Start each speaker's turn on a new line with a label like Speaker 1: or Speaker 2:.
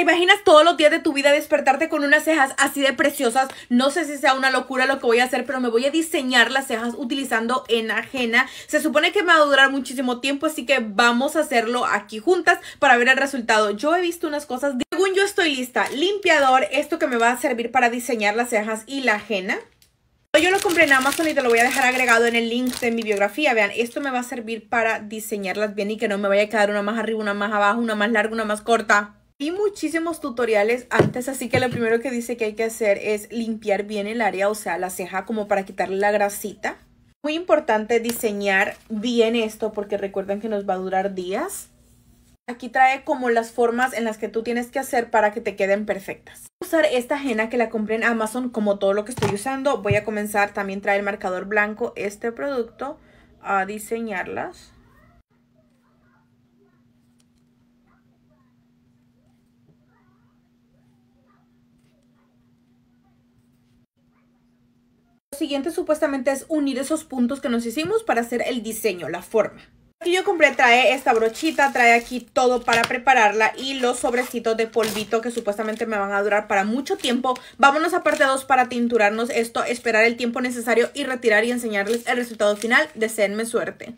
Speaker 1: imaginas todos los días de tu vida despertarte con unas cejas así de preciosas? No sé si sea una locura lo que voy a hacer, pero me voy a diseñar las cejas utilizando ajena. Se supone que me va a durar muchísimo tiempo, así que vamos a hacerlo aquí juntas para ver el resultado. Yo he visto unas cosas, según yo estoy lista, limpiador, esto que me va a servir para diseñar las cejas y la ajena. Yo lo compré en Amazon y te lo voy a dejar agregado en el link de mi biografía. Vean, esto me va a servir para diseñarlas bien y que no me vaya a quedar una más arriba, una más abajo, una más larga, una más corta. Vi muchísimos tutoriales antes, así que lo primero que dice que hay que hacer es limpiar bien el área, o sea, la ceja como para quitarle la grasita. Muy importante diseñar bien esto porque recuerden que nos va a durar días. Aquí trae como las formas en las que tú tienes que hacer para que te queden perfectas. Voy a usar esta ajena que la compré en Amazon como todo lo que estoy usando. Voy a comenzar, también trae el marcador blanco, este producto, a diseñarlas. siguiente supuestamente es unir esos puntos que nos hicimos para hacer el diseño, la forma. Aquí yo compré, trae esta brochita, trae aquí todo para prepararla y los sobrecitos de polvito que supuestamente me van a durar para mucho tiempo. Vámonos a parte 2 para tinturarnos esto, esperar el tiempo necesario y retirar y enseñarles el resultado final. Deseenme suerte.